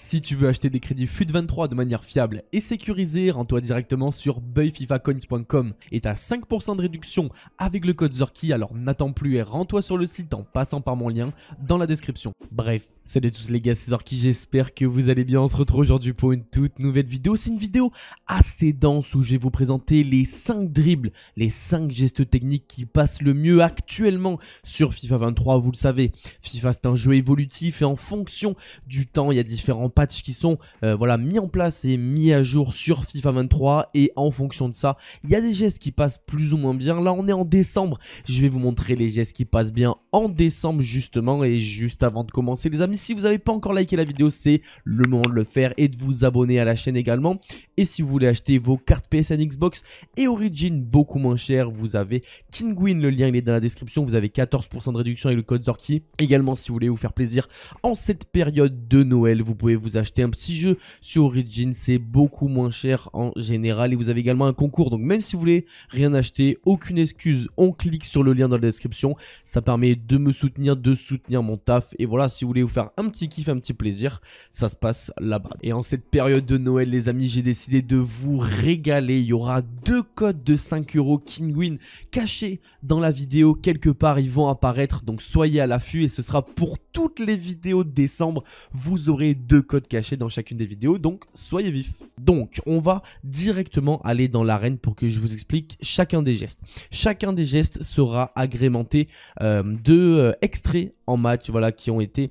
Si tu veux acheter des crédits FUT23 de manière fiable et sécurisée, rends-toi directement sur buyfifacoins.com et t'as 5% de réduction avec le code Zorki, alors n'attends plus et rends-toi sur le site en passant par mon lien dans la description. Bref, Salut à tous les gars, c'est Orki. j'espère que vous allez bien. On se retrouve aujourd'hui pour une toute nouvelle vidéo. C'est une vidéo assez dense où je vais vous présenter les 5 dribbles, les 5 gestes techniques qui passent le mieux actuellement sur FIFA 23. Vous le savez, FIFA c'est un jeu évolutif et en fonction du temps, il y a différents patchs qui sont euh, voilà, mis en place et mis à jour sur FIFA 23. Et en fonction de ça, il y a des gestes qui passent plus ou moins bien. Là, on est en décembre. Je vais vous montrer les gestes qui passent bien en décembre justement. Et juste avant de commencer les amis, si vous n'avez pas encore liké la vidéo, c'est le moment de le faire et de vous abonner à la chaîne également. Et si vous voulez acheter vos cartes PSN Xbox et Origin beaucoup moins cher, vous avez Kingwin. le lien il est dans la description, vous avez 14% de réduction avec le code Zorki. Également, si vous voulez vous faire plaisir en cette période de Noël, vous pouvez vous acheter un petit jeu sur Origin, c'est beaucoup moins cher en général. Et vous avez également un concours, donc même si vous voulez rien acheter, aucune excuse, on clique sur le lien dans la description. Ça permet de me soutenir, de soutenir mon taf. Et voilà, si vous voulez vous faire un petit kiff, un petit plaisir, ça se passe là-bas. Et en cette période de Noël, les amis, j'ai décidé de vous régaler. Il y aura deux codes de 5 euros Kingwin cachés dans la vidéo. Quelque part, ils vont apparaître. Donc soyez à l'affût et ce sera pour toutes les vidéos de décembre. Vous aurez deux codes cachés dans chacune des vidéos. Donc soyez vifs. Donc on va directement aller dans l'arène pour que je vous explique chacun des gestes. Chacun des gestes sera agrémenté euh, de euh, extraits en match voilà, qui ont été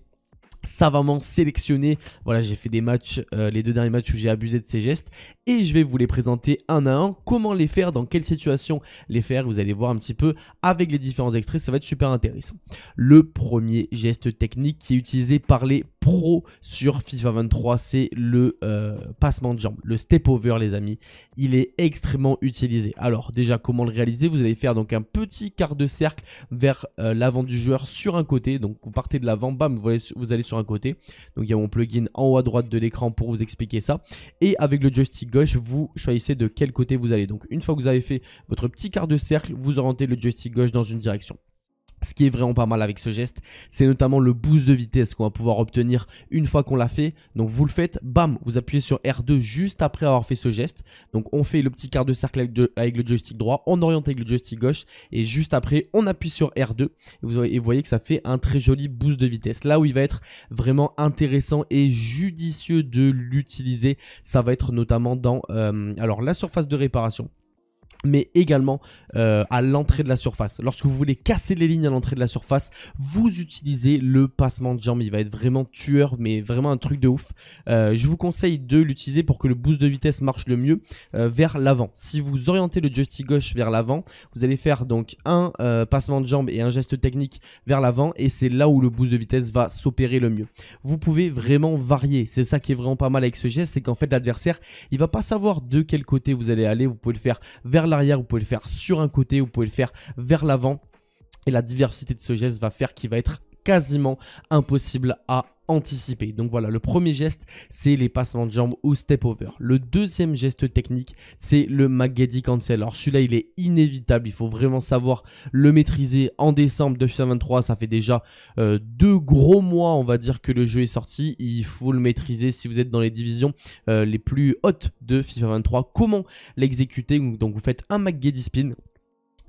savamment sélectionné. Voilà, j'ai fait des matchs, euh, les deux derniers matchs où j'ai abusé de ces gestes. Et je vais vous les présenter un à un. Comment les faire, dans quelle situation les faire. Vous allez voir un petit peu avec les différents extraits. Ça va être super intéressant. Le premier geste technique qui est utilisé par les pros sur FIFA 23, c'est le euh, passement de jambe, le step over les amis. Il est extrêmement utilisé. Alors déjà comment le réaliser Vous allez faire donc un petit quart de cercle vers euh, l'avant du joueur sur un côté. Donc vous partez de l'avant, bam, vous allez, vous allez sur un côté. Donc il y a mon plugin en haut à droite de l'écran pour vous expliquer ça. Et avec le joystick gauche, vous choisissez de quel côté vous allez. Donc une fois que vous avez fait votre petit quart de cercle, vous orientez le joystick gauche dans une direction. Ce qui est vraiment pas mal avec ce geste, c'est notamment le boost de vitesse qu'on va pouvoir obtenir une fois qu'on l'a fait. Donc vous le faites, bam, vous appuyez sur R2 juste après avoir fait ce geste. Donc on fait le petit quart de cercle avec, le joystick droit, on oriente avec le joystick gauche et juste après on appuie sur R2 et vous, voyez que ça fait un très joli boost de vitesse. Là où il va être vraiment intéressant et judicieux de l'utiliser, ça va être notamment dans euh, alors la surface de réparation mais également euh, à l'entrée de la surface. Lorsque vous voulez casser les lignes à l'entrée de la surface, vous utilisez le passement de jambe. Il va être vraiment tueur, mais vraiment un truc de ouf. Euh, je vous conseille de l'utiliser pour que le boost de vitesse marche le mieux euh, vers l'avant. Si vous orientez le joystick gauche vers l'avant, vous allez faire donc un passement de jambe et un geste technique vers l'avant, et c'est là où le boost de vitesse va s'opérer le mieux. Vous pouvez vraiment varier. C'est ça qui est vraiment pas mal avec ce geste, c'est qu'en fait l'adversaire, il va pas savoir de quel côté vous allez aller. Vous pouvez le faire vers l'arrière, vous pouvez le faire sur un côté, vous pouvez le faire vers l'avant. Et la diversité de ce geste va faire qu'il va être quasiment impossible à anticiper. Donc voilà, le premier geste, c'est les passements de jambes ou step over. Le deuxième geste technique, c'est le McGaddy cancel. Alors celui-là, il est inévitable. Il faut vraiment savoir le maîtriser. En décembre 23, ça fait déjà euh, deux gros mois, on va dire, que le jeu est sorti. Il faut le maîtriser si vous êtes dans les divisions euh, les plus hautes de FIFA 23. Comment l'exécuter Donc vous faites un McGaddy spin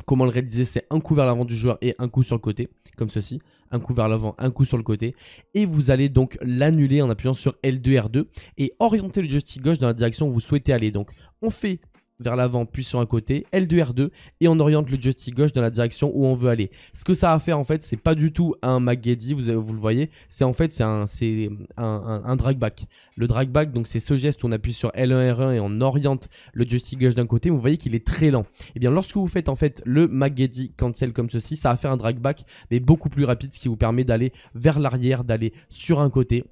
Comment le réaliser C'est un coup vers l'avant du joueur et un coup sur le côté, comme ceci. Un coup vers l'avant, un coup sur le côté. Et vous allez donc l'annuler en appuyant sur L2, R2 et orienter le joystick gauche dans la direction où vous souhaitez aller. Donc on fait vers l'avant puis sur un côté, L2R2 et on oriente le joystick gauche dans la direction où on veut aller. Ce que ça a fait faire en fait, c'est pas du tout un Maggedy, vous, vous le voyez, c'est en fait c'est un, c'est un, drag back. Le drag back, donc c'est ce geste où on appuie sur L1 R1 et on oriente le joystick gauche d'un côté, vous voyez qu'il est très lent. Et eh bien lorsque vous faites en fait le MacGeddy cancel comme ceci, ça va faire un drag back mais beaucoup plus rapide ce qui vous permet d'aller vers l'arrière, d'aller sur un côté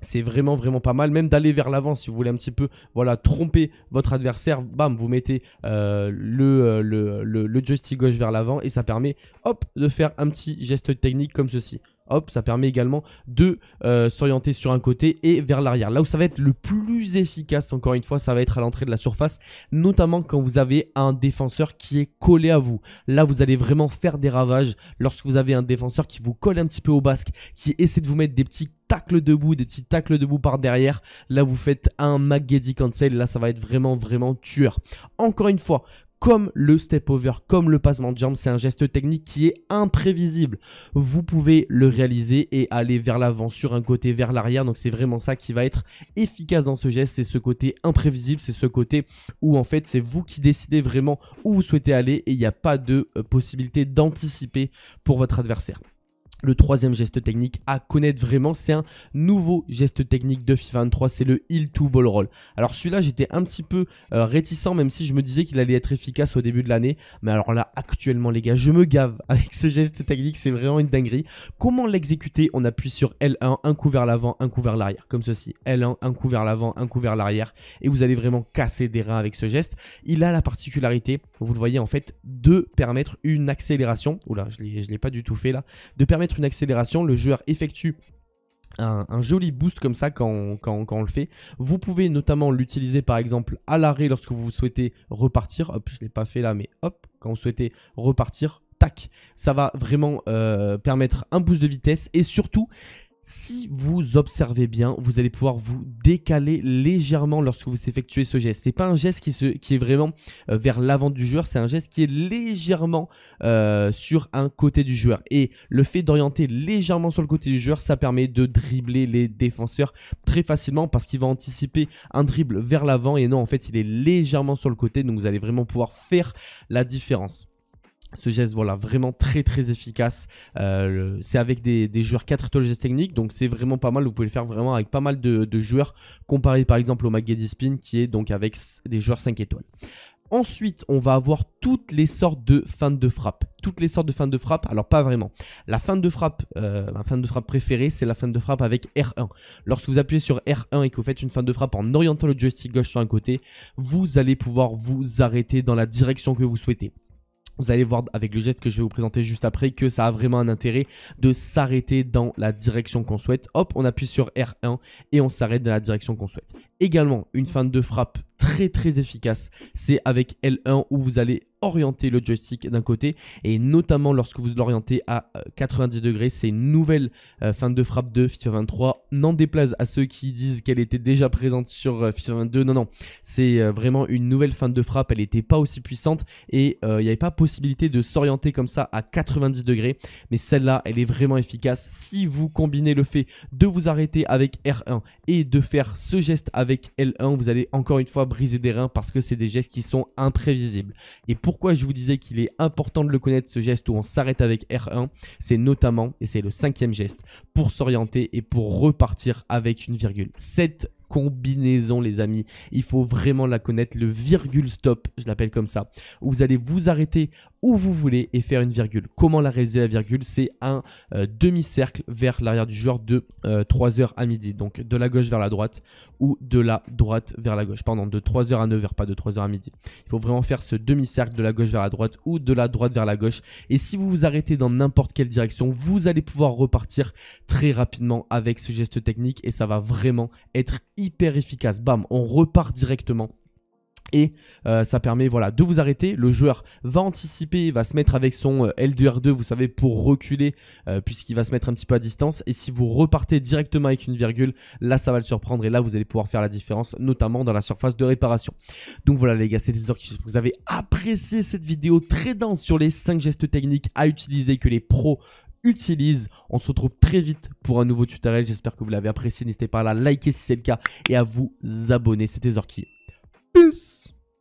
c'est vraiment vraiment pas mal même d'aller vers l'avant si vous voulez un petit peu voilà tromper votre adversaire bam vous mettez euh, euh, le, le, joystick gauche vers l'avant et ça permet hop de faire un petit geste technique comme ceci hop, ça permet également de euh, s'orienter sur un côté et vers l'arrière. Là où ça va être le plus efficace, encore une fois, ça va être à l'entrée de la surface, notamment quand vous avez un défenseur qui est collé à vous. Là, vous allez vraiment faire des ravages lorsque vous avez un défenseur qui vous colle un petit peu au basque, qui essaie de vous mettre des petits tacles debout, des petits tacles debout par derrière. Là, vous faites un McGeddy cancel. Là, ça va être vraiment, vraiment tueur. Encore une fois, comme le step over, comme le passement de jambe, c'est un geste technique qui est imprévisible. Vous pouvez le réaliser et aller vers l'avant sur un côté, vers l'arrière. Donc c'est vraiment ça qui va être efficace dans ce geste, c'est ce côté imprévisible, c'est ce côté où en fait c'est vous qui décidez vraiment où vous souhaitez aller et il n'y a pas de euh, possibilité d'anticiper pour votre adversaire. Le troisième geste technique à connaître vraiment, c'est un nouveau geste technique de FIFA 23, c'est le heel to ball roll. Alors celui-là, j'étais un petit peu euh, réticent, même si je me disais qu'il allait être efficace au début de l'année. Mais alors là, actuellement, les gars, je me gave avec ce geste technique, c'est vraiment une dinguerie. Comment l'exécuter On appuie sur L1, un coup vers l'avant, un coup vers l'arrière, comme ceci. L1, un coup vers l'avant, un coup vers l'arrière, et vous allez vraiment casser des reins avec ce geste. Il a la particularité, vous le voyez en fait, de permettre une accélération. Oula, je ne je l'ai pas du tout fait là, de permettre une accélération. Le joueur effectue un, joli boost comme ça quand on, quand, quand on le fait. Vous pouvez notamment l'utiliser par exemple à l'arrêt lorsque vous souhaitez repartir. Hop, je ne l'ai pas fait là, mais hop, quand vous souhaitez repartir, tac. Ça va vraiment euh, permettre un boost de vitesse et surtout, si vous observez bien, vous allez pouvoir vous décaler légèrement lorsque vous effectuez ce geste. C'est pas un geste qui, est vraiment euh, vers l'avant du joueur, c'est un geste qui est légèrement euh, sur un côté du joueur. Et le fait d'orienter légèrement sur le côté du joueur, ça permet de dribbler les défenseurs très facilement parce qu'il va anticiper un dribble vers l'avant et non, en fait, il est légèrement sur le côté, donc vous allez vraiment pouvoir faire la différence ce geste voilà vraiment très très efficace euh, c'est avec des, joueurs 4 étoiles gestes techniques donc c'est vraiment pas mal vous pouvez le faire vraiment avec pas mal de, joueurs comparé par exemple au Maggie Spin qui est donc avec des joueurs 5 étoiles Ensuite, on va avoir toutes les sortes de fin de frappe. Toutes les sortes de fin de frappe, alors pas vraiment. La fin de frappe, La euh, fin de frappe préférée, c'est la fin de frappe avec R1. Lorsque vous appuyez sur R1 et que vous faites une fin de frappe en orientant le joystick gauche sur un côté, vous allez pouvoir vous arrêter dans la direction que vous souhaitez. Vous allez voir avec le geste que je vais vous présenter juste après que ça a vraiment un intérêt de s'arrêter dans la direction qu'on souhaite. Hop, on appuie sur R1 et on s'arrête dans la direction qu'on souhaite. Également, une fin de frappe très très efficace, c'est avec L1 où vous allez orienter le joystick d'un côté et notamment lorsque vous l'orientez à 90 euh, degrés. C'est une nouvelle euh, fin de frappe de FIFA 23. N'en déplaise à ceux qui disent qu'elle était déjà présente sur euh, FIFA 22. Non, non, c'est vraiment une nouvelle fin de frappe. Elle n'était pas aussi puissante et il n'y avait pas possibilité de s'orienter comme ça à 90 degrés. Mais celle-là, elle est vraiment efficace. Si vous combinez le fait de vous arrêter avec R1 et de faire ce geste avec L1, vous allez encore une fois briser des reins parce que c'est des gestes qui sont imprévisibles. Et pourquoi je vous disais qu'il est important de le connaître, ce geste où on s'arrête avec R1, c'est notamment, et c'est le cinquième geste, pour s'orienter et pour repartir avec une virgule. 7 combinaison, les amis. Il faut vraiment la connaître, le virgule stop, je l'appelle comme ça. Où vous allez vous arrêter où vous voulez et faire une virgule. Comment la réaliser la virgule C'est un euh, demi-cercle vers l'arrière du joueur de 3h euh, à midi. Donc de la gauche vers la droite ou de la droite vers la gauche. Pardon, de 3h à 9h, pas de 3h à midi. Il faut vraiment faire ce demi-cercle de la gauche vers la droite ou de la droite vers la gauche. Et si vous vous arrêtez dans n'importe quelle direction, vous allez pouvoir repartir très rapidement avec ce geste technique et ça va vraiment être hyper efficace. Bam, on repart directement et euh, ça permet voilà de vous arrêter le joueur va anticiper va se mettre avec son euh, L2R2 vous savez pour reculer euh, puisqu'il va se mettre un petit peu à distance et si vous repartez directement avec une virgule là ça va le surprendre et là vous allez pouvoir faire la différence notamment dans la surface de réparation donc voilà les gars orques. J'espère que vous avez apprécié cette vidéo très dense sur les 5 gestes techniques à utiliser que les pros utilise. On se retrouve très vite pour un nouveau tutoriel. J'espère que vous l'avez apprécié. N'hésitez pas à la liker si c'est le cas et à vous abonner. C'était Zorki. Peace